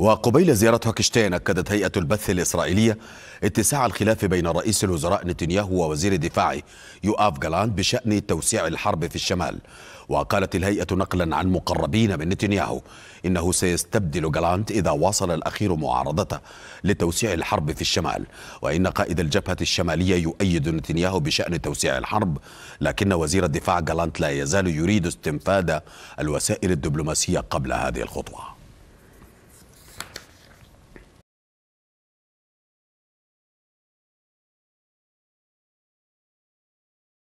وقبيل زيارة هاكشتان أكدت هيئة البث الإسرائيلية اتساع الخلاف بين رئيس الوزراء نتنياهو ووزير الدفاع يؤاف جالان بشأن توسيع الحرب في الشمال وقالت الهيئة نقلا عن مقربين من نتنياهو إنه سيستبدل جالانت إذا واصل الأخير معارضته لتوسيع الحرب في الشمال وإن قائد الجبهة الشمالية يؤيد نتنياهو بشأن توسيع الحرب لكن وزير الدفاع جالانت لا يزال يريد استنفاذ الوسائل الدبلوماسية قبل هذه الخطوة